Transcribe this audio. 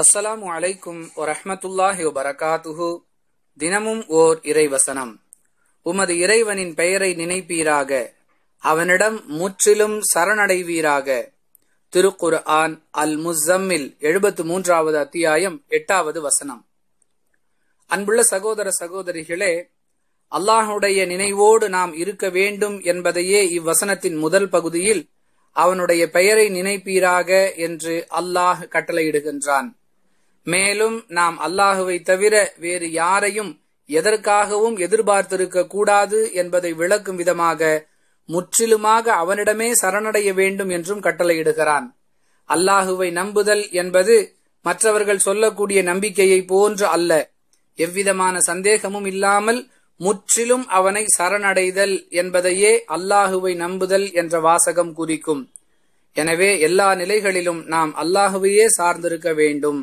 அஸ்ஸலாமு அலைக்கும் வரஹமத்துல்லாஹி வபரகாத்துஹு தினமும் ஓர் இறைவசனம் உமது இறைவனின் பெயரை நினைப்பீராக அவனிடம் முற்றிலும் சரணடைவீராக திருக்குர் ஆன் அல் முஸ்ஸம்மில் எழுபத்து மூன்றாவது அத்தியாயம் எட்டாவது வசனம் அன்புள்ள சகோதர சகோதரிகளே அல்லாஹுடைய நினைவோடு நாம் இருக்க வேண்டும் என்பதையே இவ்வசனத்தின் முதல் பகுதியில் அவனுடைய பெயரை நினைப்பீராக என்று அல்லாஹ் கட்டளையிடுகின்றான் மேலும் நாம் அல்லாஹுவை தவிர வேறு யாரையும் எதற்காகவும் எதிர்பார்த்திருக்க கூடாது என்பதை விளக்கும் விதமாக முற்றிலுமாக அவனிடமே சரணடைய வேண்டும் என்றும் கட்டளையிடுகிறான் அல்லாஹுவை நம்புதல் என்பது மற்றவர்கள் சொல்லக்கூடிய நம்பிக்கையை போன்று அல்ல எவ்விதமான சந்தேகமும் இல்லாமல் முற்றிலும் அவனை சரணடைதல் என்பதையே அல்லாஹுவை நம்புதல் என்ற வாசகம் குறிக்கும் எனவே எல்லா நிலைகளிலும் நாம் அல்லாஹுவையே சார்ந்திருக்க வேண்டும்